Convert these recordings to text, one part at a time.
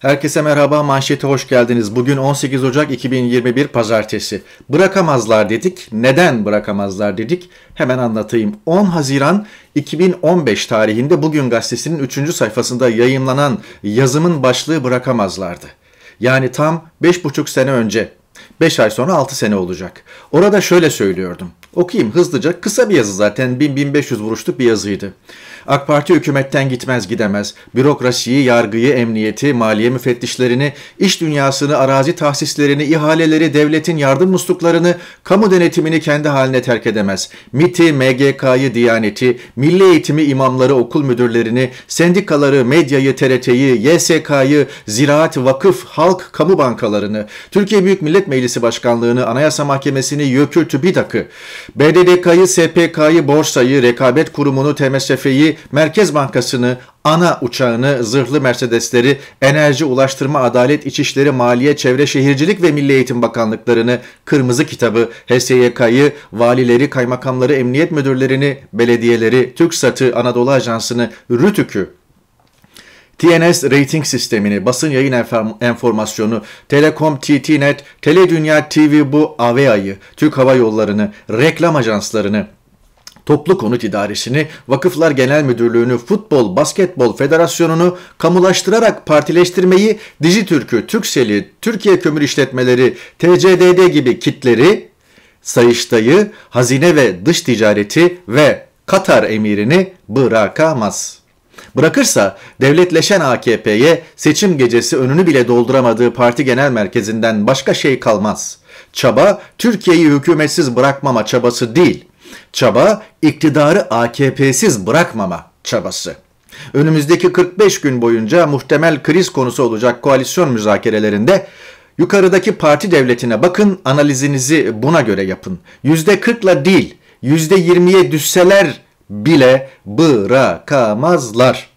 Herkese merhaba, manşete hoş geldiniz. Bugün 18 Ocak 2021 Pazartesi. Bırakamazlar dedik. Neden bırakamazlar dedik? Hemen anlatayım. 10 Haziran 2015 tarihinde Bugün Gazetesi'nin 3. sayfasında yayınlanan yazımın başlığı bırakamazlardı. Yani tam 5,5 sene önce 5 ay sonra 6 sene olacak. Orada şöyle söylüyordum. Okuyayım hızlıca. Kısa bir yazı zaten 1000-1500 vuruşluk bir yazıydı. AK Parti hükümetten gitmez gidemez. Bürokrasiyi, yargıyı, emniyeti, maliye müfettişlerini, iş dünyasını, arazi tahsislerini, ihaleleri, devletin yardım musluklarını, kamu denetimini kendi haline terk edemez. MIT'i, MGK'yı, Diyaneti, milli eğitimi imamları, okul müdürlerini, sendikaları, medyayı, TRT'yi, YSK'yı, ziraat, vakıf, halk, kamu bankalarını, Türkiye Büyük Millet Meclisi Başkanlığını, Anayasa Mahkemesini, YÖK'ü, TÜBİDAK'ı, BDDK'yı, SPK'yı, borsayı, rekabet kurumunu, TMSF'yi, Merkez Bankası'nı, ana uçağını, zırhlı Mercedesleri, Enerji Ulaştırma Adalet İçişleri Maliye Çevre Şehircilik ve Milli Eğitim Bakanlıklarını, Kırmızı Kitabı, HSYK'yı, valileri, kaymakamları, emniyet müdürlerini, belediyeleri, Türk Satı, Anadolu Ajansı'nı, RÜTÜK'ü TNS rating sistemini, basın yayın enformasyonu, Telekom, TTNet, Tele Dünya TV bu Avea'yı, Türk Hava Yolları'nı, reklam ajanslarını, Toplu Konut İdaresini, Vakıflar Genel Müdürlüğü'nü, Futbol, Basketbol Federasyonu'nu kamulaştırarak partileştirmeyi, Dijitürk'ü, Türksel'i, Türkiye Kömür İşletmeleri, TCDD gibi kitleri, Sayıştay'ı, Hazine ve Dış Ticareti ve Katar emirini bırakamaz.'' Bırakırsa devletleşen AKP'ye seçim gecesi önünü bile dolduramadığı parti genel merkezinden başka şey kalmaz. Çaba Türkiye'yi hükümetsiz bırakmama çabası değil. Çaba iktidarı AKP'siz bırakmama çabası. Önümüzdeki 45 gün boyunca muhtemel kriz konusu olacak koalisyon müzakerelerinde yukarıdaki parti devletine bakın analizinizi buna göre yapın. %40'la değil %20'ye düşseler bile bırakamazlar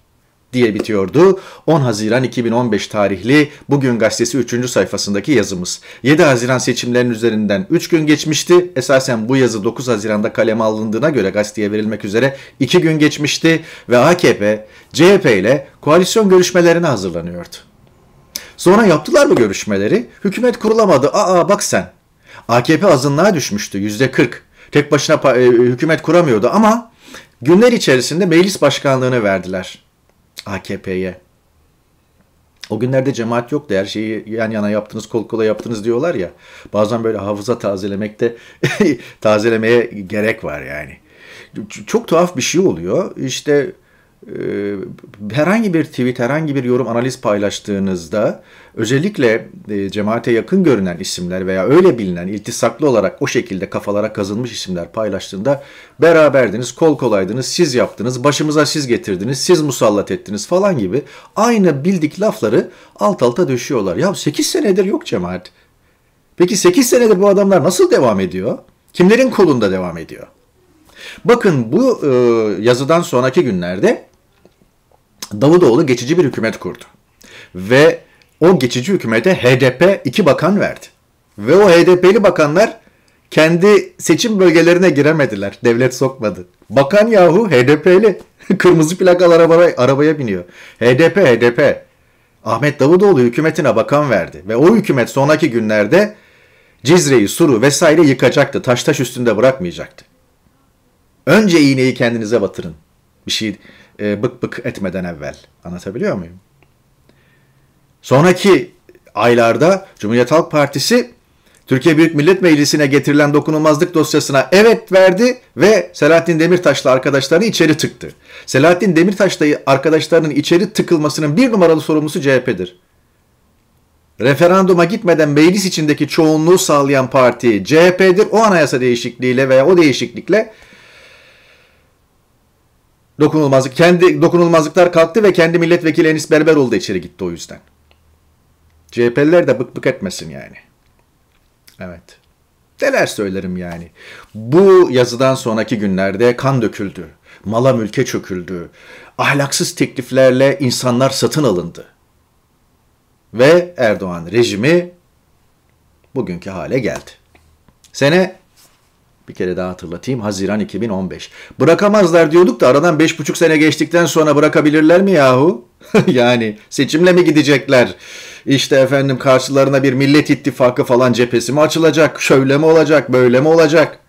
diye bitiyordu. 10 Haziran 2015 tarihli Bugün Gazetesi 3. sayfasındaki yazımız. 7 Haziran seçimlerinin üzerinden 3 gün geçmişti. Esasen bu yazı 9 Haziran'da kaleme alındığına göre gazeteye verilmek üzere 2 gün geçmişti ve AKP, CHP ile koalisyon görüşmelerine hazırlanıyordu. Sonra yaptılar bu görüşmeleri. Hükümet kurulamadı. Aa bak sen. AKP azınlığa düşmüştü 40. Tek başına e, hükümet kuramıyordu ama günler içerisinde meclis başkanlığını verdiler. AKP'ye. O günlerde cemaat yoktu. Her şeyi yan yana yaptınız, kol kola yaptınız diyorlar ya. Bazen böyle hafıza tazelemekte tazelemeye gerek var yani. Çok tuhaf bir şey oluyor. İşte ee, herhangi bir tweet, herhangi bir yorum, analiz paylaştığınızda özellikle e, cemaate yakın görünen isimler veya öyle bilinen iltisaklı olarak o şekilde kafalara kazınmış isimler paylaştığında beraberdiniz, kol kolaydınız, siz yaptınız, başımıza siz getirdiniz, siz musallat ettiniz falan gibi aynı bildik lafları alt alta düşüyorlar. Ya 8 senedir yok cemaat. Peki 8 senedir bu adamlar nasıl devam ediyor? Kimlerin kolunda devam ediyor? Bakın bu e, yazıdan sonraki günlerde Davutoğlu geçici bir hükümet kurdu. Ve o geçici hükümete HDP iki bakan verdi. Ve o HDP'li bakanlar kendi seçim bölgelerine giremediler. Devlet sokmadı. Bakan yahu HDP'li. Kırmızı plakalı arabaya, arabaya biniyor. HDP, HDP. Ahmet Davutoğlu hükümetine bakan verdi. Ve o hükümet sonraki günlerde Cizre'yi, Sur'u vesaire yıkacaktı. Taş taş üstünde bırakmayacaktı. Önce iğneyi kendinize batırın. Bir şey e, bık bık etmeden evvel. Anlatabiliyor muyum? Sonraki aylarda Cumhuriyet Halk Partisi Türkiye Büyük Millet Meclisi'ne getirilen dokunulmazlık dosyasına evet verdi ve Selahattin Demirtaş'la arkadaşlarını içeri tıktı. Selahattin Demirtaş'la arkadaşlarının içeri tıkılmasının bir numaralı sorumlusu CHP'dir. Referanduma gitmeden meclis içindeki çoğunluğu sağlayan parti CHP'dir. O anayasa değişikliğiyle veya o değişiklikle dokunulmazlık kendi dokunulmazlıklar kalktı ve kendi milletvekili Enis Berberoğlu da içeri gitti o yüzden. CHP'liler de bık bık etmesin yani. Evet. Neler söylerim yani. Bu yazıdan sonraki günlerde kan döküldü. Mala mülke çöküldü. Ahlaksız tekliflerle insanlar satın alındı. Ve Erdoğan rejimi bugünkü hale geldi. Sene bir kere daha hatırlatayım. Haziran 2015. Bırakamazlar diyorduk da aradan 5,5 sene geçtikten sonra bırakabilirler mi yahu? yani seçimle mi gidecekler? İşte efendim karşılarına bir millet ittifakı falan cephesi mi açılacak? Şöyle mi olacak? Böyle mi olacak?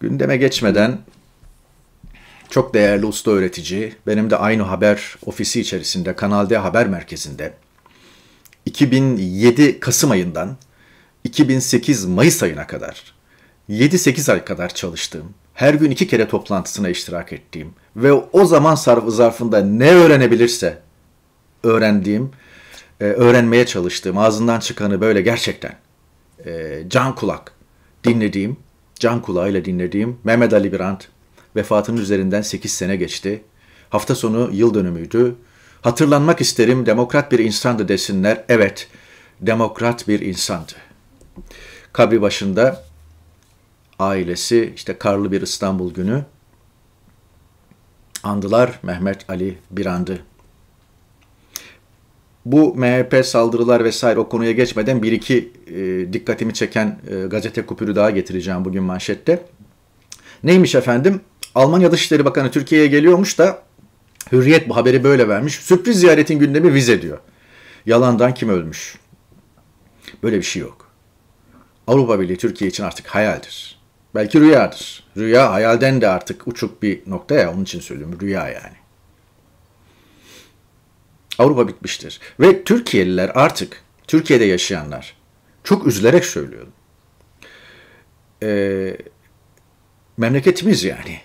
Gündeme geçmeden çok değerli usta öğretici, benim de aynı haber ofisi içerisinde, Kanal D Haber Merkezi'nde 2007 Kasım ayından 2008 Mayıs ayına kadar 7-8 ay kadar çalıştığım, her gün iki kere toplantısına iştirak ettiğim ve o zaman sarfı zarfında ne öğrenebilirse öğrendiğim, e, öğrenmeye çalıştığım, ağzından çıkanı böyle gerçekten e, can kulak dinlediğim, can kulağıyla dinlediğim Mehmet Ali Birant vefatının üzerinden 8 sene geçti. Hafta sonu yıl dönümüydü. Hatırlanmak isterim demokrat bir insandı desinler. Evet, demokrat bir insandı. Kabri başında ailesi işte karlı bir İstanbul günü andılar Mehmet Ali Birandı. Bu MHP saldırılar vesaire o konuya geçmeden bir iki e, dikkatimi çeken e, gazete kupürü daha getireceğim bugün manşette. Neymiş efendim? Almanya Dışişleri Bakanı Türkiye'ye geliyormuş da Hürriyet bu haberi böyle vermiş. Sürpriz ziyaretin gündemi vize diyor. Yalandan kim ölmüş? Böyle bir şey yok. Avrupa Birliği Türkiye için artık hayaldir. Belki rüyadır. Rüya hayalden de artık uçuk bir nokta ya onun için söylüyorum rüya yani. Avrupa bitmiştir. Ve Türkiye'liler artık, Türkiye'de yaşayanlar, çok üzülerek söylüyorum. Ee, memleketimiz yani.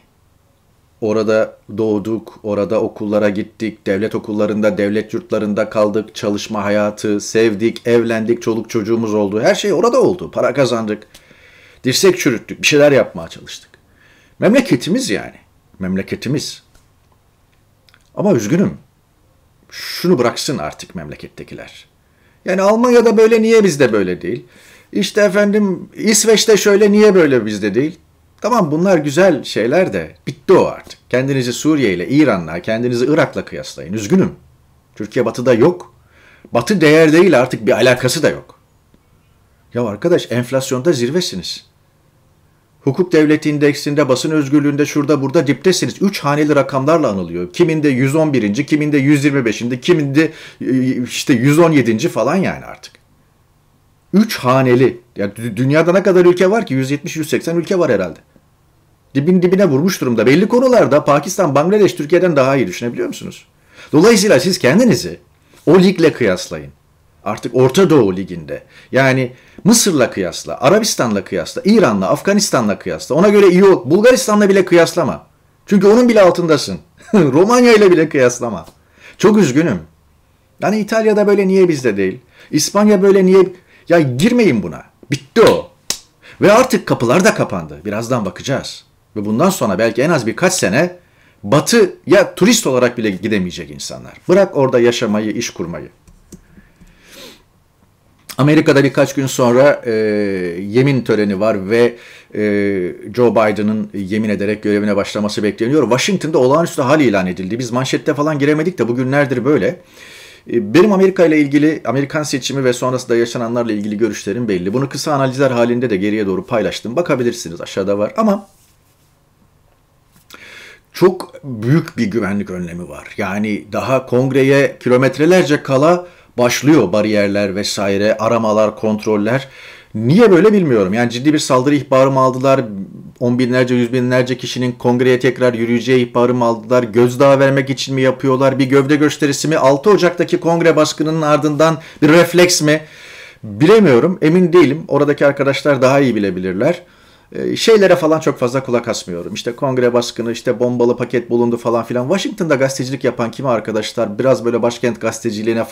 Orada doğduk, orada okullara gittik, devlet okullarında, devlet yurtlarında kaldık, çalışma hayatı, sevdik, evlendik, çoluk çocuğumuz oldu. Her şey orada oldu. Para kazandık. Dirsek çürüttük, bir şeyler yapmaya çalıştık. Memleketimiz yani. Memleketimiz. Ama üzgünüm. Şunu bıraksın artık memlekettekiler. Yani Almanya'da böyle niye bizde böyle değil? İşte efendim İsveç'te şöyle niye böyle bizde değil? Tamam bunlar güzel şeyler de bitti o artık. Kendinizi Suriye ile İran'la, kendinizi Irak'la kıyaslayın. Üzgünüm. Türkiye batıda yok. Batı değer değil artık bir alakası da yok. Ya arkadaş enflasyonda zirvesiniz. Hukuk devleti indeksinde, basın özgürlüğünde, şurada burada diptesiniz. Üç haneli rakamlarla anılıyor. Kiminde 111. kiminde 125. kiminde e, işte 117. falan yani artık. Üç haneli. Ya dünyada ne kadar ülke var ki? 170-180 ülke var herhalde dibin dibine vurmuş durumda. Belli konularda Pakistan, Bangladeş, Türkiye'den daha iyi düşünebiliyor musunuz? Dolayısıyla siz kendinizi o ligle kıyaslayın. Artık Orta Doğu liginde. Yani Mısır'la kıyasla, Arabistan'la kıyasla, İran'la, Afganistan'la kıyasla. Ona göre iyi ol. Bulgaristan'la bile kıyaslama. Çünkü onun bile altındasın. Romanya ile bile kıyaslama. Çok üzgünüm. Yani İtalya'da böyle niye bizde değil? İspanya böyle niye? Ya girmeyin buna. Bitti o. Ve artık kapılar da kapandı. Birazdan bakacağız ve bundan sonra belki en az birkaç sene batı ya turist olarak bile gidemeyecek insanlar. Bırak orada yaşamayı, iş kurmayı. Amerika'da birkaç gün sonra e, yemin töreni var ve e, Joe Biden'ın yemin ederek görevine başlaması bekleniyor. Washington'da olağanüstü hal ilan edildi. Biz manşette falan giremedik de bugünlerdir böyle. E, benim Amerika ile ilgili, Amerikan seçimi ve sonrasında yaşananlarla ilgili görüşlerim belli. Bunu kısa analizler halinde de geriye doğru paylaştım. Bakabilirsiniz aşağıda var ama çok büyük bir güvenlik önlemi var. Yani daha kongreye kilometrelerce kala başlıyor bariyerler vesaire, aramalar, kontroller. Niye böyle bilmiyorum. Yani ciddi bir saldırı ihbarı mı aldılar? On binlerce, yüz binlerce kişinin kongreye tekrar yürüyeceği ihbarı mı aldılar? Gözdağı vermek için mi yapıyorlar? Bir gövde gösterisi mi? 6 Ocak'taki kongre baskınının ardından bir refleks mi? Bilemiyorum. Emin değilim. Oradaki arkadaşlar daha iyi bilebilirler. Ee, şeylere falan çok fazla kulak asmıyorum. İşte kongre baskını, işte bombalı paket bulundu falan filan. Washington'da gazetecilik yapan kimi arkadaşlar biraz böyle başkent gazeteciliğine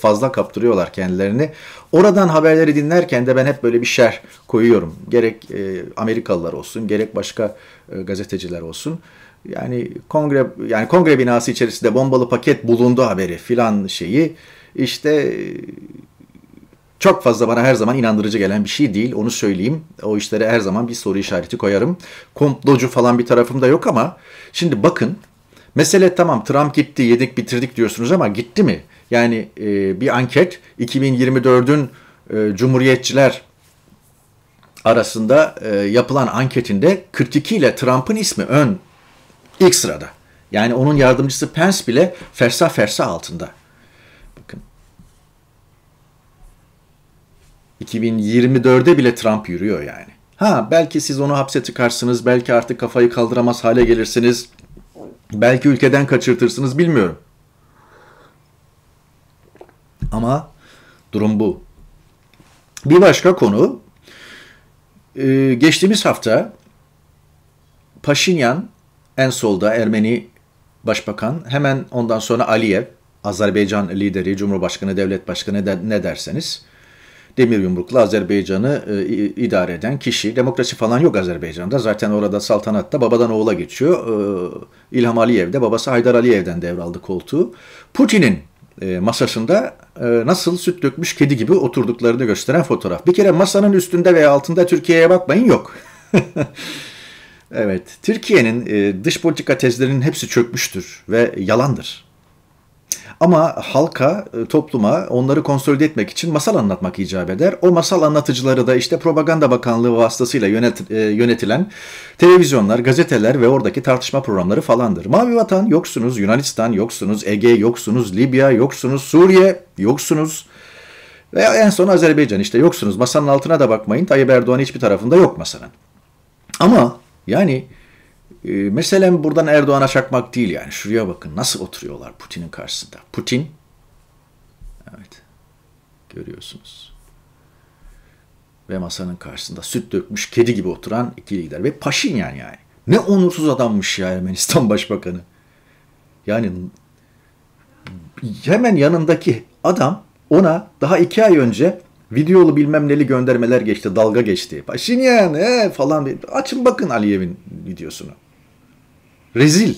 fazla kaptırıyorlar kendilerini. Oradan haberleri dinlerken de ben hep böyle bir şer koyuyorum. Gerek e, Amerikalılar olsun, gerek başka e, gazeteciler olsun. Yani kongre yani kongre binası içerisinde bombalı paket bulundu haberi filan şeyi işte çok fazla bana her zaman inandırıcı gelen bir şey değil. Onu söyleyeyim. O işlere her zaman bir soru işareti koyarım. Komplocu falan bir tarafım da yok ama şimdi bakın Mesele tamam Trump gitti yedik bitirdik diyorsunuz ama gitti mi? Yani e, bir anket 2024'ün e, Cumhuriyetçiler arasında e, yapılan anketinde 42 ile Trump'ın ismi ön ilk sırada. Yani onun yardımcısı Pence bile fersa fersa altında. 2024'de bile Trump yürüyor yani. Ha belki siz onu hapse tıkarsınız, belki artık kafayı kaldıramaz hale gelirsiniz. Belki ülkeden kaçırtırsınız bilmiyorum. Ama durum bu. Bir başka konu. E, geçtiğimiz hafta Paşinyan en solda Ermeni başbakan hemen ondan sonra Aliyev Azerbaycan lideri, Cumhurbaşkanı, devlet başkanı de, ne derseniz demir yumrukla Azerbaycan'ı e, idare eden kişi. Demokrasi falan yok Azerbaycan'da. Zaten orada saltanatta babadan oğula geçiyor. E, İlham Aliyev de babası Haydar Aliyev'den devraldı koltuğu. Putin'in e, masasında e, nasıl süt dökmüş kedi gibi oturduklarını gösteren fotoğraf. Bir kere masanın üstünde veya altında Türkiye'ye bakmayın yok. evet, Türkiye'nin e, dış politika tezlerinin hepsi çökmüştür ve yalandır. Ama halka, e, topluma onları konsolide etmek için masal anlatmak icap eder. O masal anlatıcıları da işte Propaganda Bakanlığı vasıtasıyla yönet, e, yönetilen televizyonlar, gazeteler ve oradaki tartışma programları falandır. Mavi Vatan yoksunuz, Yunanistan yoksunuz, Ege yoksunuz, Libya yoksunuz, Suriye yoksunuz. Veya en son Azerbaycan işte yoksunuz. Masanın altına da bakmayın. Tayyip Erdoğan hiçbir tarafında yok masanın. Ama yani ee, Mesela buradan Erdoğan'a çakmak değil yani. Şuraya bakın nasıl oturuyorlar Putin'in karşısında. Putin, evet görüyorsunuz. Ve masanın karşısında süt dökmüş kedi gibi oturan iki lider. Ve paşin yani. Ne onursuz adammış ya Ermenistan Başbakanı. Yani hemen yanındaki adam ona daha iki ay önce videolu bilmem neli göndermeler geçti, dalga geçti. Paşinyan e, falan açın bakın Aliyev'in videosunu. Rezil.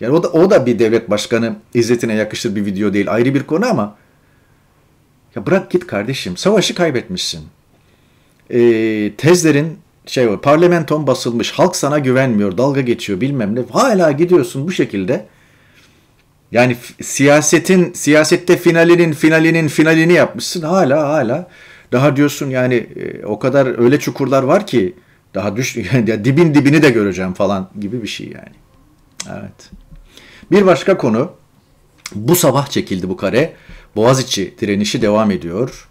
Yani o da, o da bir devlet başkanı izzetine yakışır bir video değil. Ayrı bir konu ama ya bırak git kardeşim. Savaşı kaybetmişsin. Ee, tezlerin şey o Parlamenton basılmış. Halk sana güvenmiyor. Dalga geçiyor bilmem ne. Hala gidiyorsun bu şekilde. Yani siyasetin siyasette finalinin finalinin finalini yapmışsın. Hala hala daha diyorsun yani e, o kadar öyle çukurlar var ki daha düş, yani dibin dibini de göreceğim falan gibi bir şey yani. Evet. Bir başka konu. Bu sabah çekildi bu kare. Boğaziçi direnişi devam ediyor.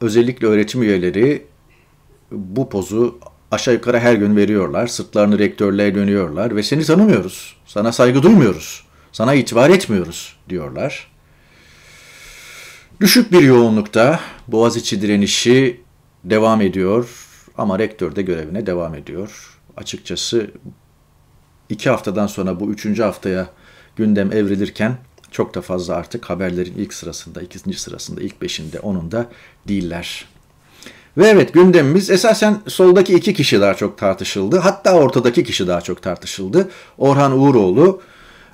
Özellikle öğretim üyeleri bu pozu aşağı yukarı her gün veriyorlar. Sırtlarını rektörlüğe dönüyorlar ve seni tanımıyoruz. Sana saygı duymuyoruz. Sana itibar etmiyoruz diyorlar. Düşük bir yoğunlukta Boğaziçi direnişi devam ediyor. Ama rektör de görevine devam ediyor. Açıkçası iki haftadan sonra bu üçüncü haftaya gündem evrilirken çok da fazla artık haberlerin ilk sırasında, ikinci sırasında, ilk beşinde, onun da değiller. Ve evet gündemimiz esasen soldaki iki kişi daha çok tartışıldı. Hatta ortadaki kişi daha çok tartışıldı. Orhan Uğuroğlu,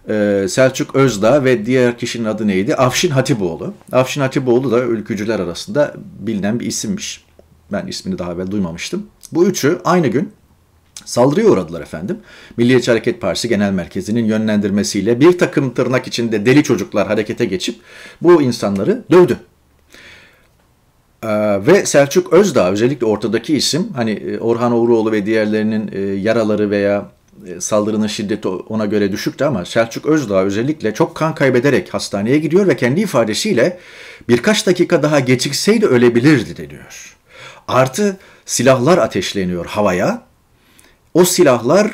e, Selçuk Özda ve diğer kişinin adı neydi? Afşin Hatipoğlu. Afşin Hatipoğlu da ülkücüler arasında bilinen bir isimmiş. Ben ismini daha evvel duymamıştım. Bu üçü aynı gün saldırıya uğradılar efendim. Milliyetçi Hareket Partisi Genel Merkezi'nin yönlendirmesiyle bir takım tırnak içinde deli çocuklar harekete geçip bu insanları dövdü. Ee, ve Selçuk Özdağ özellikle ortadaki isim hani e, Orhan Uğuroğlu ve diğerlerinin e, yaraları veya e, saldırının şiddeti ona göre düşüktü ama Selçuk Özdağ özellikle çok kan kaybederek hastaneye gidiyor ve kendi ifadesiyle birkaç dakika daha geçikseydi ölebilirdi diyor. Artı silahlar ateşleniyor havaya. O silahlar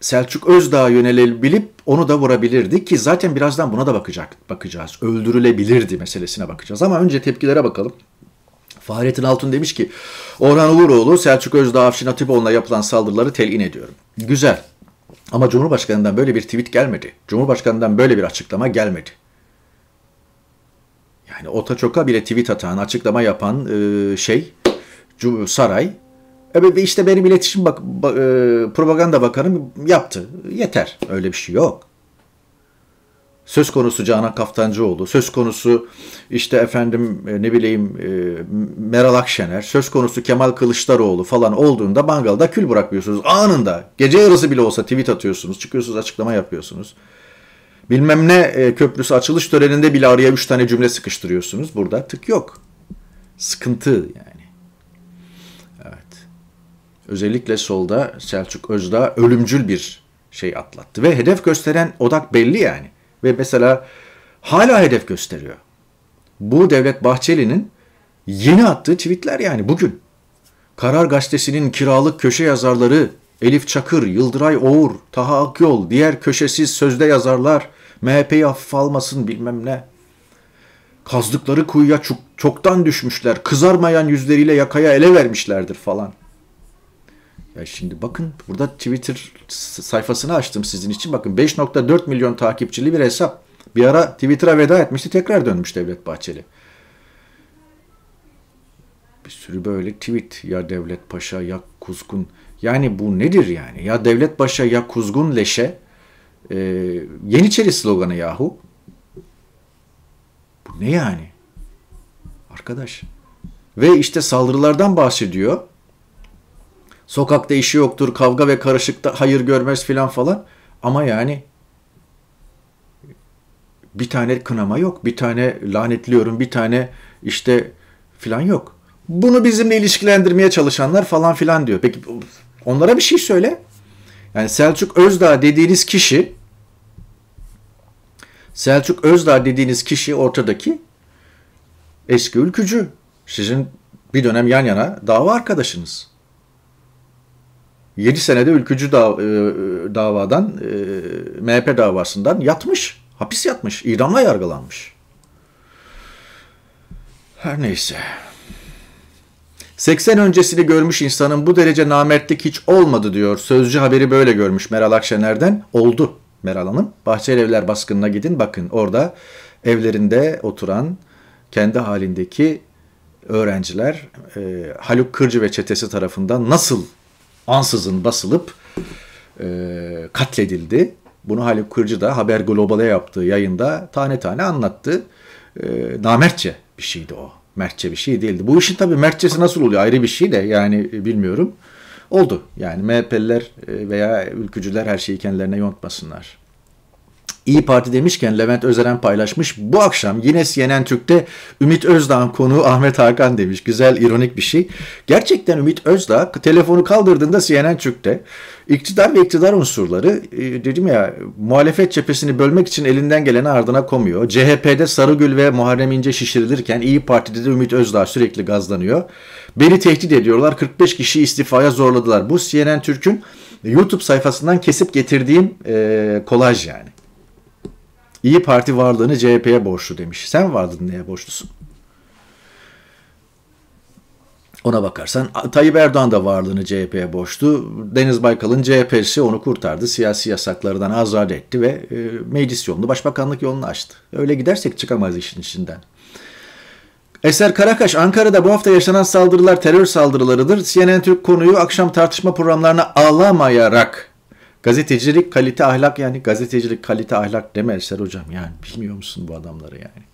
Selçuk Özdağ'a yönelebilip onu da vurabilirdi ki zaten birazdan buna da bakacak bakacağız. Öldürülebilirdi meselesine bakacağız ama önce tepkilere bakalım. Fahrettin Altun demiş ki Orhan Uğuroğlu Selçuk Özdağ Afşin Atipoğlu'na yapılan saldırıları telin ediyorum. Güzel ama Cumhurbaşkanı'ndan böyle bir tweet gelmedi. Cumhurbaşkanı'ndan böyle bir açıklama gelmedi. Yani Ota Çoka bile tweet atan, açıklama yapan e, şey saray. Ve işte benim iletişim bak, e, propaganda bakanım yaptı. Yeter. Öyle bir şey yok. Söz konusu Canan Kaftancıoğlu, söz konusu işte efendim e, ne bileyim e, Meral Akşener, söz konusu Kemal Kılıçdaroğlu falan olduğunda mangalda kül bırakmıyorsunuz. Anında, gece yarısı bile olsa tweet atıyorsunuz, çıkıyorsunuz açıklama yapıyorsunuz. Bilmem ne e, köprüsü açılış töreninde bile araya üç tane cümle sıkıştırıyorsunuz. Burada tık yok. Sıkıntı yani özellikle solda Selçuk Özdağ ölümcül bir şey atlattı. Ve hedef gösteren odak belli yani. Ve mesela hala hedef gösteriyor. Bu Devlet Bahçeli'nin yeni attığı tweetler yani bugün. Karar Gazetesi'nin kiralık köşe yazarları Elif Çakır, Yıldıray Oğur, Taha Akyol, diğer köşesiz sözde yazarlar MHP'yi hafife almasın bilmem ne. Kazdıkları kuyuya çok çoktan düşmüşler, kızarmayan yüzleriyle yakaya ele vermişlerdir falan. Ya şimdi bakın burada Twitter sayfasını açtım sizin için. Bakın 5.4 milyon takipçili bir hesap. Bir ara Twitter'a veda etmişti tekrar dönmüş Devlet Bahçeli. Bir sürü böyle tweet ya Devlet Paşa ya Kuzgun. Yani bu nedir yani? Ya Devlet Paşa ya Kuzgun leşe. Ee, Yeniçeri sloganı yahu. Bu ne yani? Arkadaş. Ve işte saldırılardan bahsediyor. Sokakta işi yoktur, kavga ve karışıkta hayır görmez filan falan. Ama yani bir tane kınama yok, bir tane lanetliyorum, bir tane işte filan yok. Bunu bizimle ilişkilendirmeye çalışanlar falan filan diyor. Peki onlara bir şey söyle. Yani Selçuk Özdağ dediğiniz kişi Selçuk Özdağ dediğiniz kişi ortadaki eski ülkücü. Sizin bir dönem yan yana dava arkadaşınız. 7 senede ülkücü dav e, davadan, e, MHP davasından yatmış. Hapis yatmış. İdamla yargılanmış. Her neyse. 80 öncesini görmüş insanın bu derece namertlik hiç olmadı diyor. Sözcü haberi böyle görmüş Meral Akşener'den. Oldu Meral Hanım. Bahçeli Evler baskınına gidin bakın orada evlerinde oturan kendi halindeki öğrenciler e, Haluk Kırcı ve çetesi tarafından nasıl ansızın basılıp e, katledildi. Bunu Haluk Kırcı da Haber Global'e yaptığı yayında tane tane anlattı. E, namertçe bir şeydi o. Mertçe bir şey değildi. Bu işin tabii mertçesi nasıl oluyor ayrı bir şey de yani e, bilmiyorum. Oldu. Yani MHP'liler e, veya ülkücüler her şeyi kendilerine yontmasınlar. İyi Parti demişken Levent Özeren paylaşmış. Bu akşam yine CNN Türk'te Ümit Özdağ'ın konuğu Ahmet Hakan demiş. Güzel, ironik bir şey. Gerçekten Ümit Özdağ telefonu kaldırdığında CNN Türk'te iktidar ve iktidar unsurları e, dedim ya muhalefet cephesini bölmek için elinden geleni ardına komuyor. CHP'de Sarıgül ve Muharrem İnce şişirilirken İyi Parti'de de Ümit Özdağ sürekli gazlanıyor. Beni tehdit ediyorlar. 45 kişi istifaya zorladılar. Bu CNN Türk'ün YouTube sayfasından kesip getirdiğim e, kolaj yani. İyi Parti varlığını CHP'ye borçlu demiş. Sen varlığını neye borçlusun? Ona bakarsan Tayyip Erdoğan da varlığını CHP'ye borçlu. Deniz Baykal'ın CHP'si onu kurtardı. Siyasi yasaklardan azade etti ve e, meclis yolunu, başbakanlık yolunu açtı. Öyle gidersek çıkamayız işin içinden. Eser Karakaş, Ankara'da bu hafta yaşanan saldırılar terör saldırılarıdır. CNN Türk konuyu akşam tartışma programlarına ağlamayarak Gazetecilik kalite ahlak yani gazetecilik kalite ahlak demezler hocam yani bilmiyor musun bu adamları yani.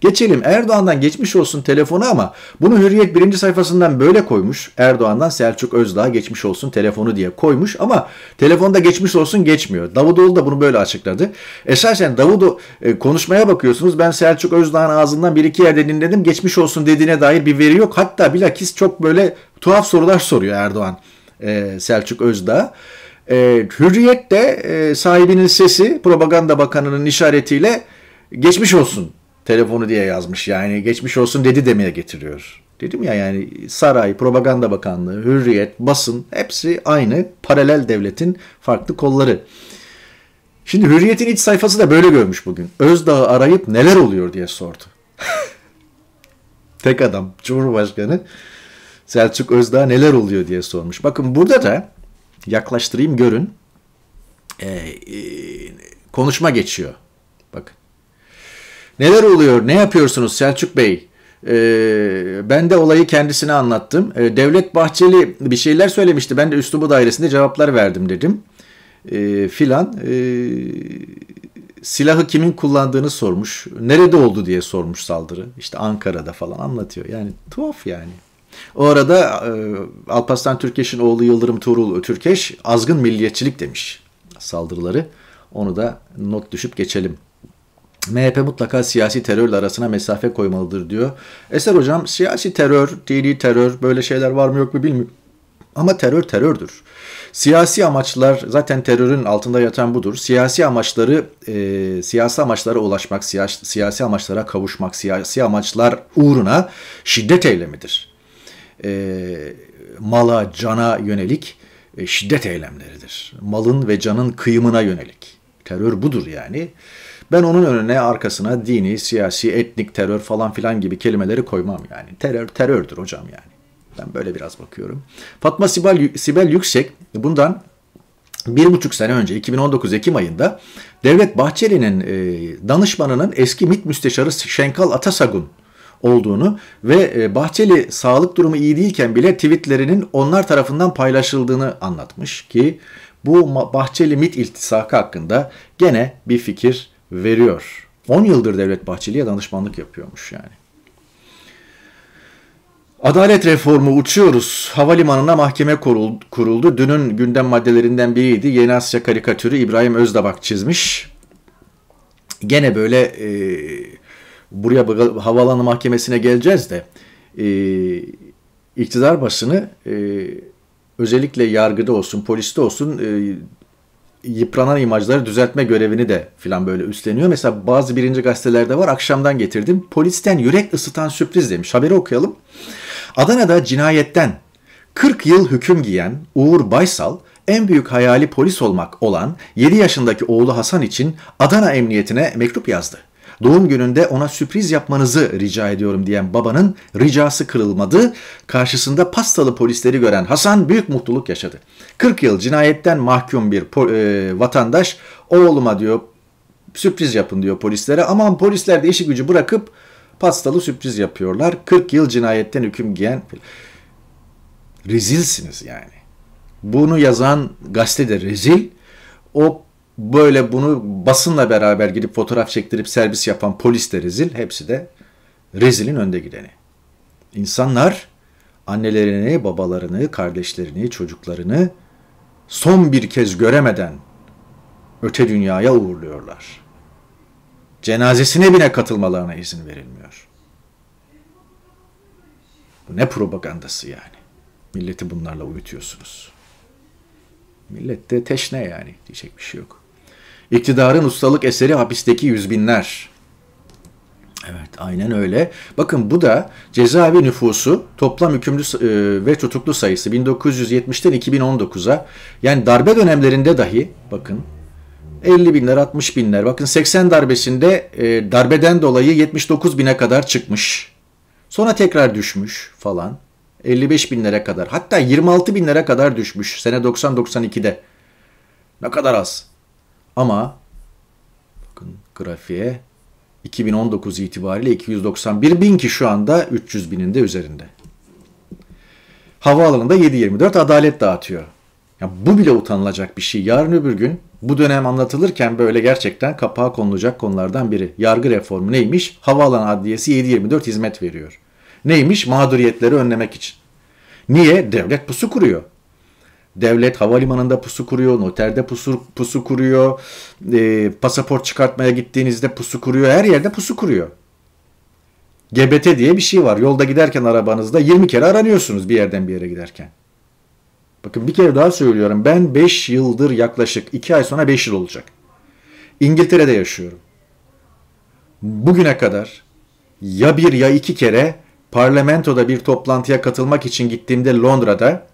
Geçelim Erdoğan'dan geçmiş olsun telefonu ama bunu Hürriyet birinci sayfasından böyle koymuş. Erdoğan'dan Selçuk Özdağ geçmiş olsun telefonu diye koymuş ama telefonda geçmiş olsun geçmiyor. Davutoğlu da bunu böyle açıkladı. Esasen Davutoğlu e, konuşmaya bakıyorsunuz ben Selçuk Özdağ'ın ağzından bir iki yerde dinledim geçmiş olsun dediğine dair bir veri yok. Hatta bilakis çok böyle tuhaf sorular soruyor Erdoğan e, Selçuk Özdağ. E, Hürriyet de e, sahibinin sesi propaganda bakanının işaretiyle geçmiş olsun telefonu diye yazmış. Yani geçmiş olsun dedi demeye getiriyor. Dedim ya yani saray, propaganda bakanlığı, hürriyet, basın hepsi aynı paralel devletin farklı kolları. Şimdi hürriyetin iç sayfası da böyle görmüş bugün. Özdağ'ı arayıp neler oluyor diye sordu. Tek adam Cumhurbaşkanı Selçuk Özdağ neler oluyor diye sormuş. Bakın burada da yaklaştırayım görün. E, e, konuşma geçiyor. Bakın. Neler oluyor? Ne yapıyorsunuz Selçuk Bey? Ee, ben de olayı kendisine anlattım. Ee, Devlet Bahçeli bir şeyler söylemişti. Ben de üslubu dairesinde cevaplar verdim dedim. Ee, filan. Ee, silahı kimin kullandığını sormuş. Nerede oldu diye sormuş saldırı. İşte Ankara'da falan anlatıyor. Yani tuhaf yani. O arada e, Alparslan Türkeş'in oğlu Yıldırım Tuğrul Türkeş azgın milliyetçilik demiş saldırıları. Onu da not düşüp geçelim. MHP mutlaka siyasi terörle arasına mesafe koymalıdır diyor. Eser hocam siyasi terör, dini terör böyle şeyler var mı yok mu bilmiyorum. Ama terör terördür. Siyasi amaçlar zaten terörün altında yatan budur. Siyasi amaçları, e, siyasi amaçlara ulaşmak, siyasi, siyasi amaçlara kavuşmak, siyasi amaçlar uğruna şiddet eylemidir e, mala, cana yönelik e, şiddet eylemleridir. Malın ve canın kıyımına yönelik. Terör budur yani. Ben onun önüne arkasına dini, siyasi, etnik terör falan filan gibi kelimeleri koymam yani. Terör terördür hocam yani. Ben böyle biraz bakıyorum. Fatma Sibel, Sibel Yüksek bundan bir buçuk sene önce 2019 Ekim ayında Devlet Bahçeli'nin e, danışmanının eski MİT müsteşarı Şenkal Atasagun olduğunu ve e, Bahçeli sağlık durumu iyi değilken bile tweetlerinin onlar tarafından paylaşıldığını anlatmış ki bu Bahçeli MIT iltisakı hakkında gene bir fikir veriyor. 10 yıldır Devlet Bahçeli'ye danışmanlık yapıyormuş yani. Adalet reformu uçuyoruz. Havalimanına mahkeme kuruldu. Dünün gündem maddelerinden biriydi. Yeni Asya karikatürü İbrahim Özdabak çizmiş. Gene böyle e, buraya havaalanı mahkemesine geleceğiz de e, iktidar basını e, özellikle yargıda olsun, poliste olsun e, yıpranan imajları düzeltme görevini de filan böyle üstleniyor. Mesela bazı birinci gazetelerde var akşamdan getirdim. Polisten yürek ısıtan sürpriz demiş. Haberi okuyalım. Adana'da cinayetten 40 yıl hüküm giyen Uğur Baysal en büyük hayali polis olmak olan 7 yaşındaki oğlu Hasan için Adana Emniyetine mektup yazdı doğum gününde ona sürpriz yapmanızı rica ediyorum diyen babanın ricası kırılmadı. Karşısında pastalı polisleri gören Hasan büyük mutluluk yaşadı. 40 yıl cinayetten mahkum bir e, vatandaş oğluma diyor sürpriz yapın diyor polislere. Aman polisler de işi gücü bırakıp pastalı sürpriz yapıyorlar. 40 yıl cinayetten hüküm giyen rezilsiniz yani. Bunu yazan gazete rezil. O böyle bunu basınla beraber gidip fotoğraf çektirip servis yapan polis de rezil. Hepsi de rezilin önde gideni. İnsanlar annelerini, babalarını, kardeşlerini, çocuklarını son bir kez göremeden öte dünyaya uğurluyorlar. Cenazesine bile katılmalarına izin verilmiyor. Bu ne propagandası yani? Milleti bunlarla uyutuyorsunuz. Millet de teşne yani diyecek bir şey yok. İktidarın ustalık eseri hapisteki yüz binler. Evet aynen öyle. Bakın bu da cezaevi nüfusu toplam hükümlü e, ve tutuklu sayısı 1970'ten 2019'a yani darbe dönemlerinde dahi bakın 50 binler 60 binler bakın 80 darbesinde e, darbeden dolayı 79 bine kadar çıkmış. Sonra tekrar düşmüş falan 55 binlere kadar hatta 26 binlere kadar düşmüş sene 90-92'de. Ne kadar az. Ama bakın grafiğe 2019 itibariyle 291 bin ki şu anda 300 binin de üzerinde. Havaalanında 24 adalet dağıtıyor. Ya bu bile utanılacak bir şey. Yarın öbür gün bu dönem anlatılırken böyle gerçekten kapağa konulacak konulardan biri. Yargı reformu neymiş? Havaalan Adliyesi 7/24 hizmet veriyor. Neymiş? Mağduriyetleri önlemek için. Niye? Devlet pusu kuruyor. Devlet havalimanında pusu kuruyor, noterde pusu, pusu kuruyor, e, pasaport çıkartmaya gittiğinizde pusu kuruyor, her yerde pusu kuruyor. GBT diye bir şey var. Yolda giderken arabanızda 20 kere aranıyorsunuz bir yerden bir yere giderken. Bakın bir kere daha söylüyorum. Ben 5 yıldır yaklaşık 2 ay sonra 5 yıl olacak. İngiltere'de yaşıyorum. Bugüne kadar ya bir ya iki kere parlamentoda bir toplantıya katılmak için gittiğimde Londra'da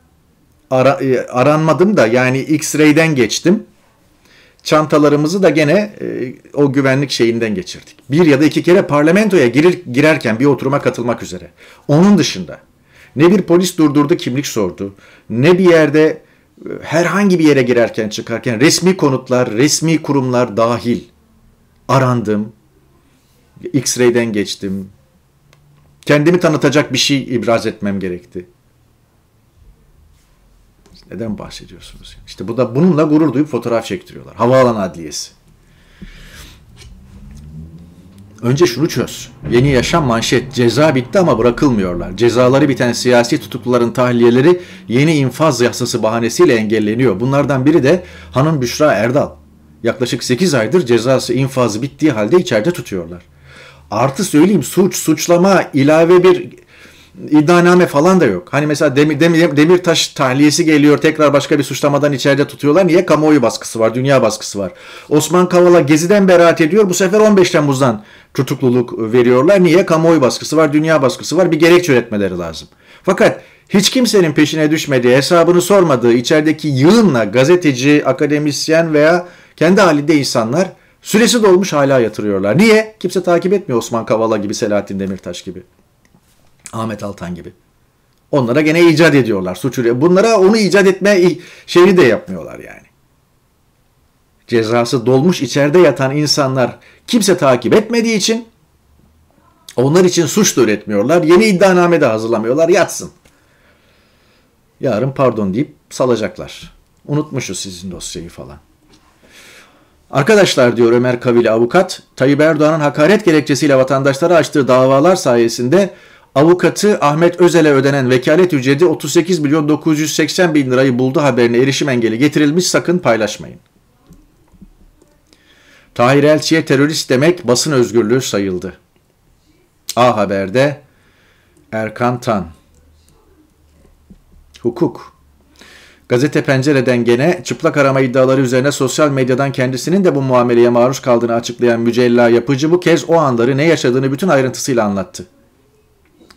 ara, e, aranmadım da yani X-ray'den geçtim. Çantalarımızı da gene e, o güvenlik şeyinden geçirdik. Bir ya da iki kere parlamentoya girir, girerken bir oturuma katılmak üzere. Onun dışında ne bir polis durdurdu kimlik sordu. Ne bir yerde e, herhangi bir yere girerken çıkarken resmi konutlar, resmi kurumlar dahil arandım. X-ray'den geçtim. Kendimi tanıtacak bir şey ibraz etmem gerekti. Neden bahsediyorsunuz? İşte bu da bununla gurur duyup fotoğraf çektiriyorlar. Havaalanı adliyesi. Önce şunu çöz. Yeni yaşam manşet. Ceza bitti ama bırakılmıyorlar. Cezaları biten siyasi tutukluların tahliyeleri yeni infaz yasası bahanesiyle engelleniyor. Bunlardan biri de hanım Büşra Erdal. Yaklaşık 8 aydır cezası infazı bittiği halde içeride tutuyorlar. Artı söyleyeyim suç, suçlama, ilave bir iddianame falan da yok. Hani mesela demir, demir, Demirtaş tahliyesi geliyor tekrar başka bir suçlamadan içeride tutuyorlar. Niye? Kamuoyu baskısı var, dünya baskısı var. Osman Kavala Gezi'den beraat ediyor. Bu sefer 15 Temmuz'dan tutukluluk veriyorlar. Niye? Kamuoyu baskısı var, dünya baskısı var. Bir gerekçe üretmeleri lazım. Fakat hiç kimsenin peşine düşmediği, hesabını sormadığı içerideki yığınla gazeteci, akademisyen veya kendi halinde insanlar süresi dolmuş hala yatırıyorlar. Niye? Kimse takip etmiyor Osman Kavala gibi, Selahattin Demirtaş gibi. Ahmet Altan gibi. Onlara gene icat ediyorlar suçu. Bunlara onu icat etme şeyi de yapmıyorlar yani. Cezası dolmuş içeride yatan insanlar kimse takip etmediği için onlar için suç da üretmiyorlar. Yeni iddianame de hazırlamıyorlar. Yatsın. Yarın pardon deyip salacaklar. Unutmuşuz sizin dosyayı falan. Arkadaşlar diyor Ömer Kavili avukat, Tayyip Erdoğan'ın hakaret gerekçesiyle vatandaşlara açtığı davalar sayesinde avukatı Ahmet Özel'e ödenen vekalet ücreti 38 milyon 980 bin lirayı buldu haberine erişim engeli getirilmiş sakın paylaşmayın. Tahir Elçi'ye terörist demek basın özgürlüğü sayıldı. A Haber'de Erkan Tan Hukuk Gazete Pencere'den gene çıplak arama iddiaları üzerine sosyal medyadan kendisinin de bu muameleye maruz kaldığını açıklayan mücella yapıcı bu kez o anları ne yaşadığını bütün ayrıntısıyla anlattı.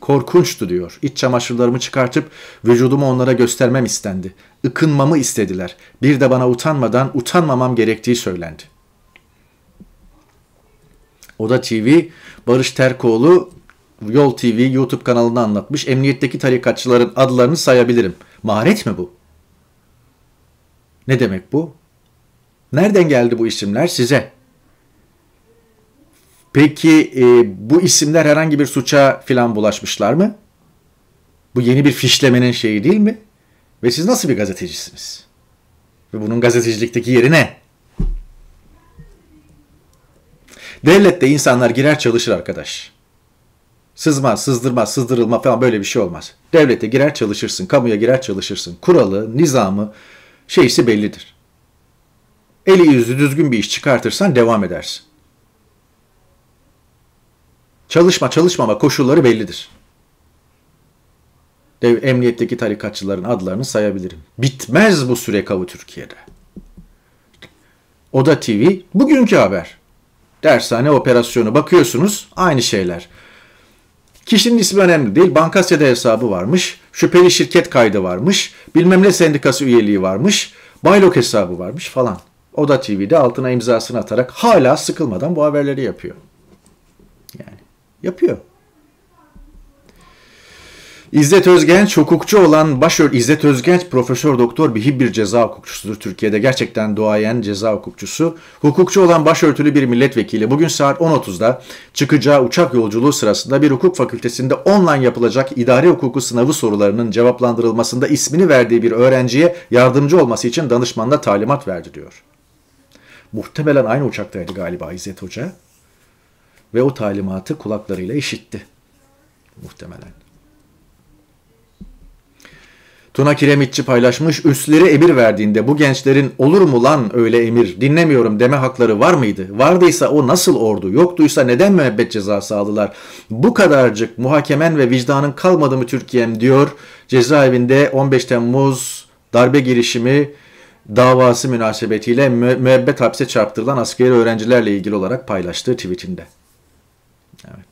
Korkunçtu diyor. İç çamaşırlarımı çıkartıp vücudumu onlara göstermem istendi. Ikınmamı istediler. Bir de bana utanmadan utanmamam gerektiği söylendi. Oda TV Barış Terkoğlu Yol TV YouTube kanalında anlatmış. Emniyetteki tarikatçıların adlarını sayabilirim. Maharet mi bu? Ne demek bu? Nereden geldi bu isimler size? Peki e, bu isimler herhangi bir suça filan bulaşmışlar mı? Bu yeni bir fişlemenin şeyi değil mi? Ve siz nasıl bir gazetecisiniz? Ve bunun gazetecilikteki yeri ne? Devlette insanlar girer çalışır arkadaş. Sızma, sızdırma, sızdırılma falan böyle bir şey olmaz. Devlete girer çalışırsın, kamuya girer çalışırsın. Kuralı, nizamı, şeysi bellidir. Eli yüzü düzgün bir iş çıkartırsan devam edersin. Çalışma çalışmama koşulları bellidir. Dev, emniyetteki tarikatçıların adlarını sayabilirim. Bitmez bu süre kavı Türkiye'de. Oda TV bugünkü haber. Dershane operasyonu bakıyorsunuz aynı şeyler. Kişinin ismi önemli değil. Bankasya'da hesabı varmış. Şüpheli şirket kaydı varmış. Bilmem ne sendikası üyeliği varmış. Baylok hesabı varmış falan. Oda TV'de altına imzasını atarak hala sıkılmadan bu haberleri yapıyor. Yapıyor. İzzet Özgenç hukukçu olan başör İzzet Özgenç profesör doktor bir bir ceza hukukçusudur Türkiye'de. Gerçekten doğayan ceza hukukçusu. Hukukçu olan başörtülü bir milletvekili bugün saat 10.30'da çıkacağı uçak yolculuğu sırasında bir hukuk fakültesinde online yapılacak idare hukuku sınavı sorularının cevaplandırılmasında ismini verdiği bir öğrenciye yardımcı olması için danışmanına talimat verdi diyor. Muhtemelen aynı uçaktaydı galiba İzzet Hoca ve o talimatı kulaklarıyla işitti. Muhtemelen. Tuna Kiremitçi paylaşmış, üstleri emir verdiğinde bu gençlerin olur mu lan öyle emir, dinlemiyorum deme hakları var mıydı? Vardıysa o nasıl ordu, yoktuysa neden müebbet cezası aldılar? Bu kadarcık muhakemen ve vicdanın kalmadı mı Türkiye'm diyor. Cezaevinde 15 Temmuz darbe girişimi davası münasebetiyle müebbet hapse çarptırılan askeri öğrencilerle ilgili olarak paylaştığı tweetinde. Evet.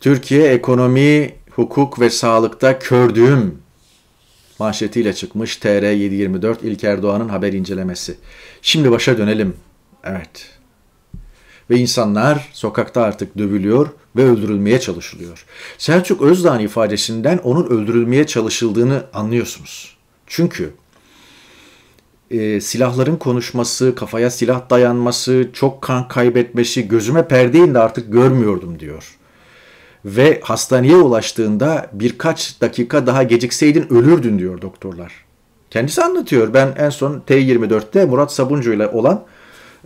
Türkiye ekonomi, hukuk ve sağlıkta kördüğüm manşetiyle çıkmış TR 724 İlk Erdoğan'ın haber incelemesi. Şimdi başa dönelim. Evet. Ve insanlar sokakta artık dövülüyor ve öldürülmeye çalışılıyor. Selçuk Özdağ'ın ifadesinden onun öldürülmeye çalışıldığını anlıyorsunuz. Çünkü e, silahların konuşması, kafaya silah dayanması, çok kan kaybetmesi gözüme perdeyle artık görmüyordum diyor. Ve hastaneye ulaştığında birkaç dakika daha gecikseydin ölürdün diyor doktorlar. Kendisi anlatıyor. Ben en son T24'te Murat Sabuncu ile olan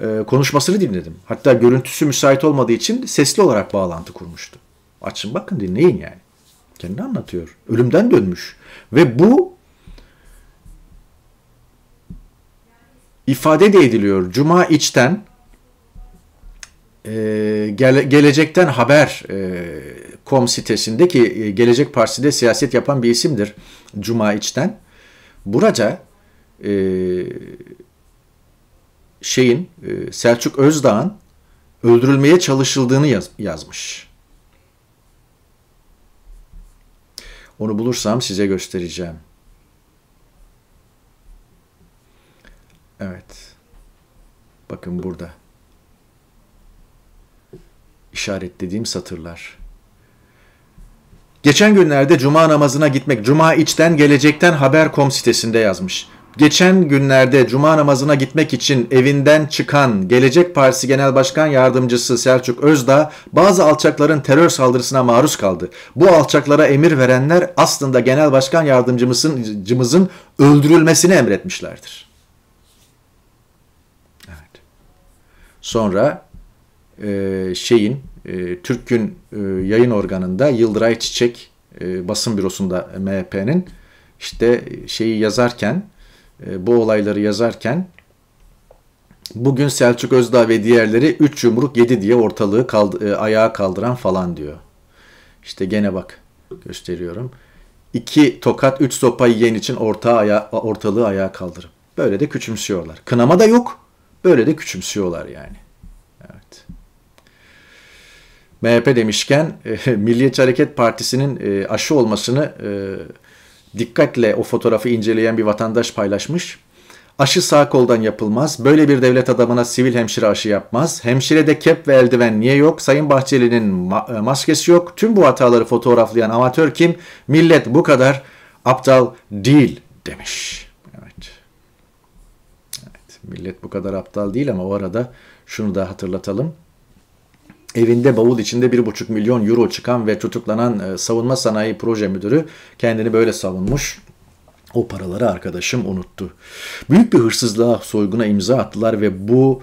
e, konuşmasını dinledim. Hatta görüntüsü müsait olmadığı için sesli olarak bağlantı kurmuştu. Açın bakın dinleyin yani. Kendi anlatıyor. Ölümden dönmüş. Ve bu ifade de ediliyor. Cuma içten e, gele, gelecekten haber e, com sitesindeki e, Gelecek Partisi'de siyaset yapan bir isimdir Cuma içten. Buraca e, şeyin e, Selçuk Özdağ'ın öldürülmeye çalışıldığını yaz, yazmış. Onu bulursam size göstereceğim. Evet. Bakın burada. İşaretlediğim satırlar. Geçen günlerde cuma namazına gitmek, cuma içten gelecekten haber.com sitesinde yazmış. Geçen günlerde cuma namazına gitmek için evinden çıkan Gelecek Partisi Genel Başkan Yardımcısı Selçuk Özdağ bazı alçakların terör saldırısına maruz kaldı. Bu alçaklara emir verenler aslında Genel Başkan Yardımcımızın öldürülmesini emretmişlerdir. Sonra e, şeyin e, Türk'ün e, yayın organında Yıldıray Çiçek e, basın bürosunda MHP'nin işte şeyi yazarken e, bu olayları yazarken bugün Selçuk Özdağ ve diğerleri 3 yumruk yedi diye ortalığı kald e, ayağa kaldıran falan diyor. İşte gene bak gösteriyorum. İki tokat, üç sopayı yiyen için orta aya, ortalığı ayağa kaldırır. Böyle de küçümsüyorlar. Kınama da yok. Böyle de küçümsüyorlar yani. Evet. MHP demişken e, Milliyetçi Hareket Partisi'nin e, aşı olmasını e, dikkatle o fotoğrafı inceleyen bir vatandaş paylaşmış. Aşı sağ koldan yapılmaz. Böyle bir devlet adamına sivil hemşire aşı yapmaz. Hemşirede kep ve eldiven niye yok? Sayın Bahçeli'nin maskesi yok. Tüm bu hataları fotoğraflayan amatör kim? Millet bu kadar aptal değil demiş. Millet bu kadar aptal değil ama o arada şunu da hatırlatalım. Evinde bavul içinde 1,5 milyon euro çıkan ve tutuklanan e, savunma sanayi proje müdürü kendini böyle savunmuş. O paraları arkadaşım unuttu. Büyük bir hırsızlığa, soyguna imza attılar ve bu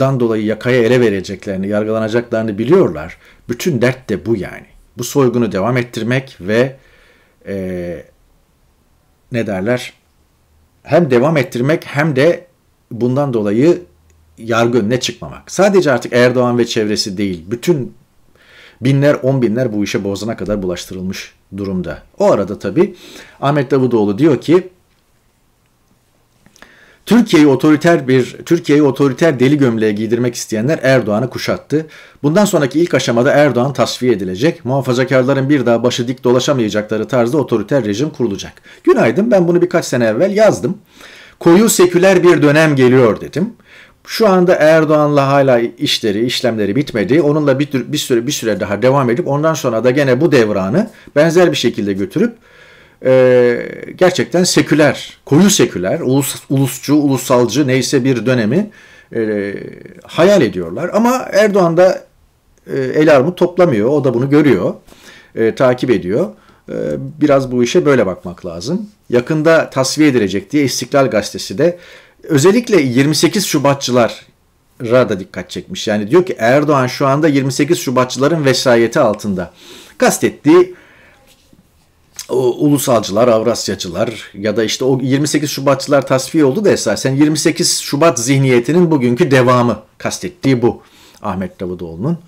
dan dolayı yakaya ele vereceklerini, yargılanacaklarını biliyorlar. Bütün dert de bu yani. Bu soygunu devam ettirmek ve e, ne derler? Hem devam ettirmek hem de bundan dolayı yargı önüne çıkmamak. Sadece artık Erdoğan ve çevresi değil, bütün binler, on binler bu işe bozana kadar bulaştırılmış durumda. O arada tabii Ahmet Davutoğlu diyor ki Türkiye'yi otoriter bir Türkiye'yi otoriter deli gömleğe giydirmek isteyenler Erdoğan'ı kuşattı. Bundan sonraki ilk aşamada Erdoğan tasfiye edilecek. Muhafazakarların bir daha başı dik dolaşamayacakları tarzda otoriter rejim kurulacak. Günaydın ben bunu birkaç sene evvel yazdım koyu seküler bir dönem geliyor dedim. Şu anda Erdoğan'la hala işleri, işlemleri bitmedi. Onunla bir, bir süre bir süre daha devam edip ondan sonra da gene bu devranı benzer bir şekilde götürüp e, gerçekten seküler, koyu seküler, ulus, ulusçu, ulusalcı neyse bir dönemi e, hayal ediyorlar. Ama Erdoğan da e, el armut toplamıyor. O da bunu görüyor, e, takip ediyor. Ee, biraz bu işe böyle bakmak lazım. Yakında tasfiye edilecek diye İstiklal Gazetesi de özellikle 28 Şubatçılar da dikkat çekmiş. Yani diyor ki Erdoğan şu anda 28 Şubatçıların vesayeti altında. Kastettiği ulusalcılar, Avrasyacılar ya da işte o 28 Şubatçılar tasfiye oldu da esasen 28 Şubat zihniyetinin bugünkü devamı kastettiği bu Ahmet Davutoğlu'nun.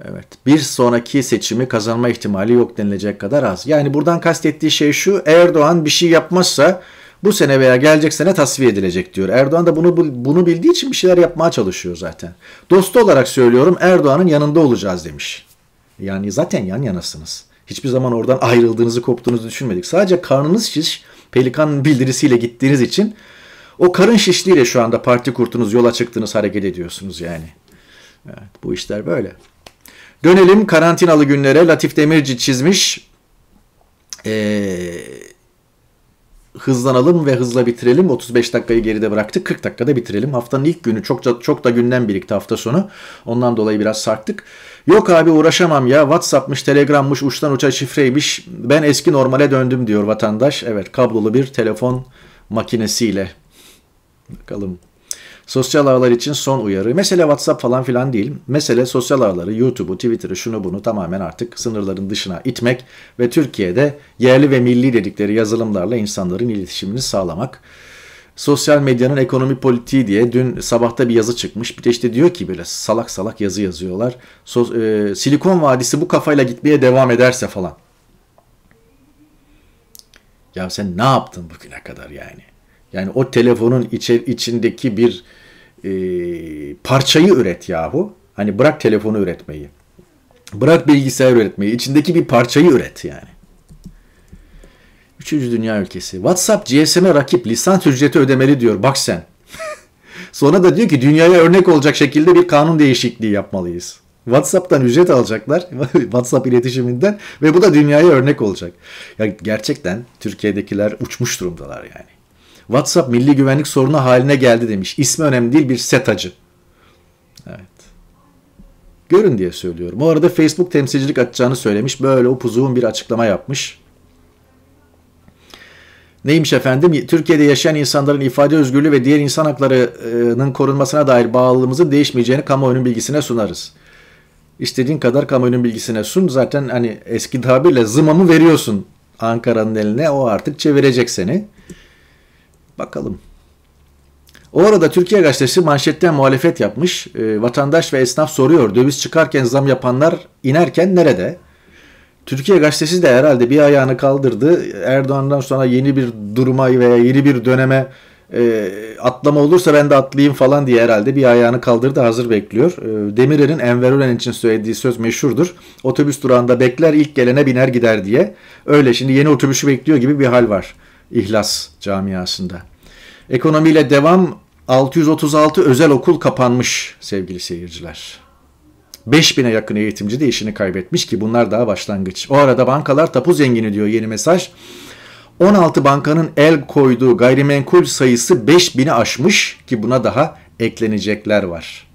Evet. Bir sonraki seçimi kazanma ihtimali yok denilecek kadar az. Yani buradan kastettiği şey şu. Erdoğan bir şey yapmazsa bu sene veya gelecek sene tasfiye edilecek diyor. Erdoğan da bunu bunu bildiği için bir şeyler yapmaya çalışıyor zaten. Dostu olarak söylüyorum Erdoğan'ın yanında olacağız demiş. Yani zaten yan yanasınız. Hiçbir zaman oradan ayrıldığınızı, koptuğunuzu düşünmedik. Sadece karnınız şiş, pelikan bildirisiyle gittiğiniz için o karın şişliğiyle şu anda parti kurtunuz, yola çıktınız, hareket ediyorsunuz yani. Evet, bu işler böyle. Dönelim karantinalı günlere. Latif Demirci çizmiş. Ee, hızlanalım ve hızla bitirelim. 35 dakikayı geride bıraktık. 40 dakikada bitirelim. Haftanın ilk günü çok çok da günden birikti hafta sonu. Ondan dolayı biraz sarktık. Yok abi uğraşamam ya. WhatsApp'mış, Telegram'mış, uçtan uça şifreymiş. Ben eski normale döndüm diyor vatandaş. Evet kablolu bir telefon makinesiyle. Bakalım Sosyal ağlar için son uyarı. Mesele WhatsApp falan filan değil. Mesele sosyal ağları, YouTube'u, Twitter'ı, şunu bunu tamamen artık sınırların dışına itmek ve Türkiye'de yerli ve milli dedikleri yazılımlarla insanların iletişimini sağlamak sosyal medyanın ekonomi politiği diye dün sabahta bir yazı çıkmış. Bir de işte diyor ki böyle salak salak yazı yazıyorlar. So, e, Silikon Vadisi bu kafayla gitmeye devam ederse falan. Ya sen ne yaptın bugüne kadar yani? Yani o telefonun içi, içindeki bir e, parçayı üret yahu. Hani bırak telefonu üretmeyi. Bırak bilgisayar üretmeyi. İçindeki bir parçayı üret yani. Üçüncü dünya ülkesi. WhatsApp GSM'e rakip lisans ücreti ödemeli diyor. Bak sen. Sonra da diyor ki dünyaya örnek olacak şekilde bir kanun değişikliği yapmalıyız. WhatsApp'tan ücret alacaklar. WhatsApp iletişiminden ve bu da dünyaya örnek olacak. Ya gerçekten Türkiye'dekiler uçmuş durumdalar yani. WhatsApp milli güvenlik sorunu haline geldi demiş. İsmi önemli değil bir setacı. Evet. Görün diye söylüyorum. Bu arada Facebook temsilcilik açacağını söylemiş. Böyle upuzuğun bir açıklama yapmış. Neymiş efendim? Türkiye'de yaşayan insanların ifade özgürlüğü ve diğer insan haklarının korunmasına dair bağlılığımızın değişmeyeceğini kamuoyunun bilgisine sunarız. İstediğin kadar kamuoyunun bilgisine sun. Zaten hani eski tabirle zımamı veriyorsun Ankara'nın eline. O artık çevirecek seni. Bakalım. O arada Türkiye Gazetesi manşetten muhalefet yapmış. E, vatandaş ve esnaf soruyor döviz çıkarken zam yapanlar inerken nerede? Türkiye Gazetesi de herhalde bir ayağını kaldırdı. Erdoğan'dan sonra yeni bir duruma veya yeni bir döneme e, atlama olursa ben de atlayayım falan diye herhalde bir ayağını kaldırdı hazır bekliyor. E, Demirer'in Enver Ören için söylediği söz meşhurdur. Otobüs durağında bekler ilk gelene biner gider diye. Öyle şimdi yeni otobüsü bekliyor gibi bir hal var. İhlas camiasında. Ekonomiyle devam 636 özel okul kapanmış sevgili seyirciler. 5000'e yakın eğitimci de işini kaybetmiş ki bunlar daha başlangıç. O arada bankalar tapu zengini diyor yeni mesaj. 16 bankanın el koyduğu gayrimenkul sayısı 5000'i aşmış ki buna daha eklenecekler var.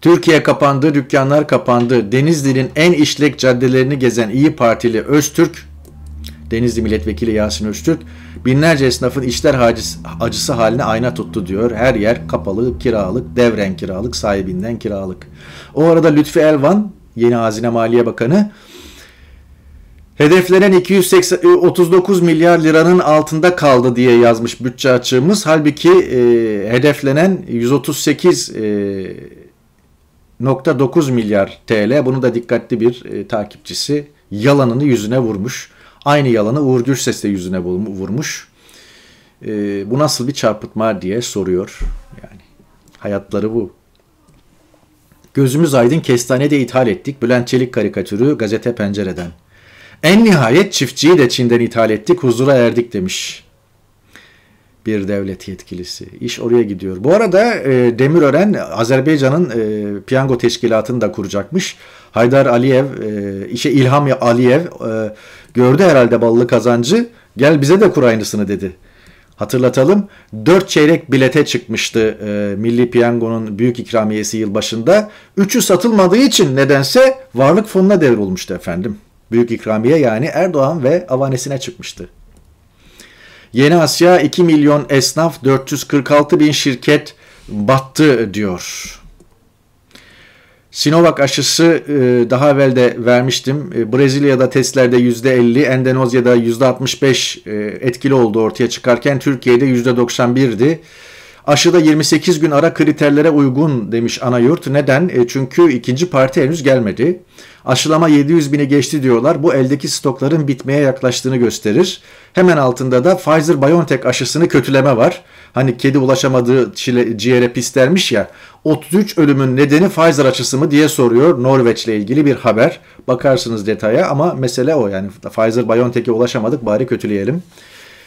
Türkiye kapandı, dükkanlar kapandı. Denizli'nin en işlek caddelerini gezen İyi Partili Öztürk Denizli Milletvekili Yasin Öztürk binlerce esnafın işler hacis, acısı haline ayna tuttu diyor. Her yer kapalı, kiralık, devren kiralık, sahibinden kiralık. O arada Lütfi Elvan, yeni Hazine Maliye Bakanı, Hedeflenen 239 e, milyar liranın altında kaldı diye yazmış bütçe açığımız. Halbuki e, hedeflenen 138.9 e, milyar TL. Bunu da dikkatli bir e, takipçisi yalanını yüzüne vurmuş. Aynı yalanı Uğur Gürses de yüzüne vurmuş. E, bu nasıl bir çarpıtma diye soruyor. Yani hayatları bu. Gözümüz aydın kestanede ithal ettik. Bülent Çelik karikatürü gazete pencereden. En nihayet çiftçiyi de Çin'den ithal ettik, huzura erdik demiş bir devlet yetkilisi. İş oraya gidiyor. Bu arada e, Demirören Azerbaycan'ın e, piyango teşkilatını da kuracakmış. Haydar Aliyev, e, işe İlham Aliyev e, gördü herhalde ballı kazancı. Gel bize de kur aynısını dedi. Hatırlatalım 4 çeyrek bilete çıkmıştı e, Milli Piyango'nun büyük ikramiyesi yılbaşında. Üçü satılmadığı için nedense varlık fonuna devrolmuştu efendim. Büyük ikramiye yani Erdoğan ve avanesine çıkmıştı. Yeni Asya 2 milyon esnaf 446 bin şirket battı diyor. Sinovac aşısı e, daha evvel de vermiştim. E, Brezilya'da testlerde %50, Endonezya'da %65 e, etkili oldu ortaya çıkarken Türkiye'de %91'di. Aşıda 28 gün ara kriterlere uygun demiş ana yurt. Neden? Çünkü ikinci parti henüz gelmedi. Aşılama 700 bini geçti diyorlar. Bu eldeki stokların bitmeye yaklaştığını gösterir. Hemen altında da Pfizer-BioNTech aşısını kötüleme var. Hani kedi ulaşamadığı çile, ciğere pis dermiş ya. 33 ölümün nedeni Pfizer aşısı mı diye soruyor Norveç'le ilgili bir haber. Bakarsınız detaya ama mesele o yani Pfizer-BioNTech'e ulaşamadık bari kötüleyelim.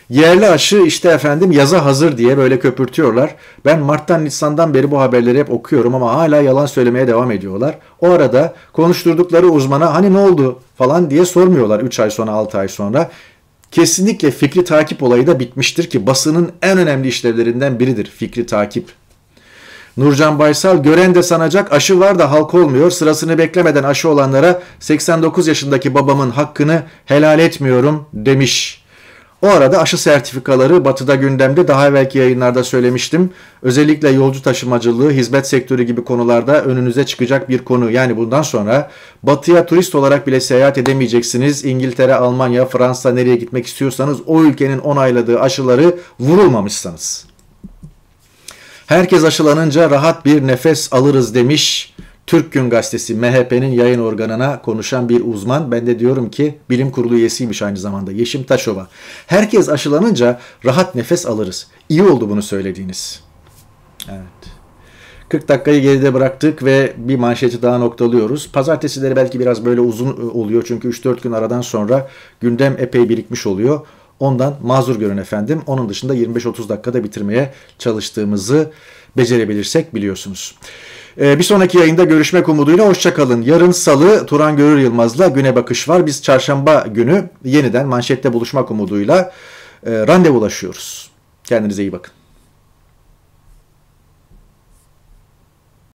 Yerli aşı işte efendim yaza hazır diye böyle köpürtüyorlar. Ben Mart'tan Nisan'dan beri bu haberleri hep okuyorum ama hala yalan söylemeye devam ediyorlar. O arada konuşturdukları uzmana hani ne oldu falan diye sormuyorlar 3 ay sonra 6 ay sonra. Kesinlikle fikri takip olayı da bitmiştir ki basının en önemli işlevlerinden biridir fikri takip. Nurcan Baysal gören de sanacak aşı var da halk olmuyor. Sırasını beklemeden aşı olanlara 89 yaşındaki babamın hakkını helal etmiyorum demiş. O arada aşı sertifikaları batıda gündemde daha evvelki yayınlarda söylemiştim. Özellikle yolcu taşımacılığı, hizmet sektörü gibi konularda önünüze çıkacak bir konu. Yani bundan sonra batıya turist olarak bile seyahat edemeyeceksiniz. İngiltere, Almanya, Fransa nereye gitmek istiyorsanız o ülkenin onayladığı aşıları vurulmamışsanız. Herkes aşılanınca rahat bir nefes alırız demiş Türk Gün Gazetesi MHP'nin yayın organına konuşan bir uzman. Ben de diyorum ki bilim kurulu üyesiymiş aynı zamanda Yeşim Taşova. Herkes aşılanınca rahat nefes alırız. İyi oldu bunu söylediğiniz. Evet. 40 dakikayı geride bıraktık ve bir manşeti daha noktalıyoruz. Pazartesileri belki biraz böyle uzun e, oluyor çünkü 3-4 gün aradan sonra gündem epey birikmiş oluyor. Ondan mazur görün efendim. Onun dışında 25-30 dakikada bitirmeye çalıştığımızı becerebilirsek biliyorsunuz. Ee, bir sonraki yayında görüşmek umuduyla hoşçakalın. Yarın salı Turan Görür Yılmaz'la Güne Bakış var. Biz çarşamba günü yeniden manşette buluşmak umuduyla e, randevulaşıyoruz. Kendinize iyi bakın.